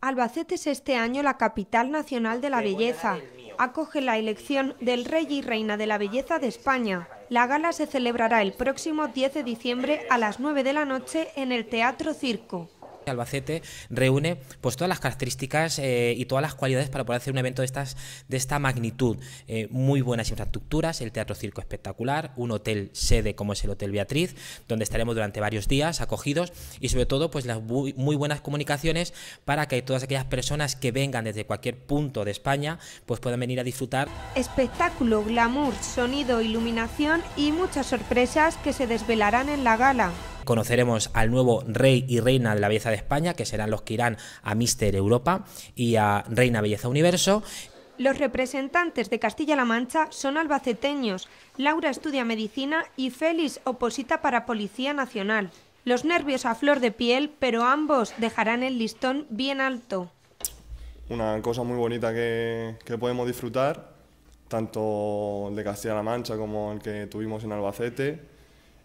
Albacete es este año la capital nacional de la belleza. Acoge la elección del Rey y Reina de la Belleza de España. La gala se celebrará el próximo 10 de diciembre a las 9 de la noche en el Teatro Circo. Albacete reúne pues todas las características eh, y todas las cualidades para poder hacer un evento de estas de esta magnitud. Eh, muy buenas infraestructuras, el teatro circo espectacular, un hotel sede como es el Hotel Beatriz, donde estaremos durante varios días acogidos y sobre todo pues las muy, buenas comunicaciones para que todas aquellas personas que vengan desde cualquier punto de España pues puedan venir a disfrutar. Espectáculo, glamour, sonido, iluminación y muchas sorpresas que se desvelarán en la gala conoceremos al nuevo rey y reina de la belleza de España, que serán los que irán a Mister Europa y a Reina Belleza Universo. Los representantes de Castilla-La Mancha son albaceteños. Laura estudia medicina y Félix oposita para Policía Nacional. Los nervios a flor de piel, pero ambos dejarán el listón bien alto. Una cosa muy bonita que, que podemos disfrutar, tanto el de Castilla-La Mancha como el que tuvimos en Albacete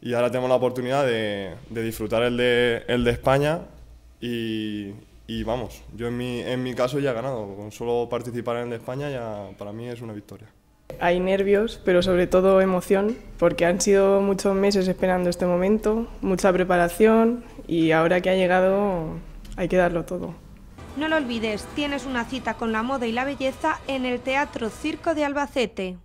y ahora tenemos la oportunidad de, disfrutar el de, el de España y, vamos, yo en mi, en mi caso ya he ganado, con solo participar en el de España ya para mí es una victoria. Hay nervios, pero sobre todo emoción, porque han sido muchos meses esperando este momento, mucha preparación y ahora que ha llegado hay que darlo todo. No lo olvides, tienes una cita con la moda y la belleza en el Teatro Circo de Albacete.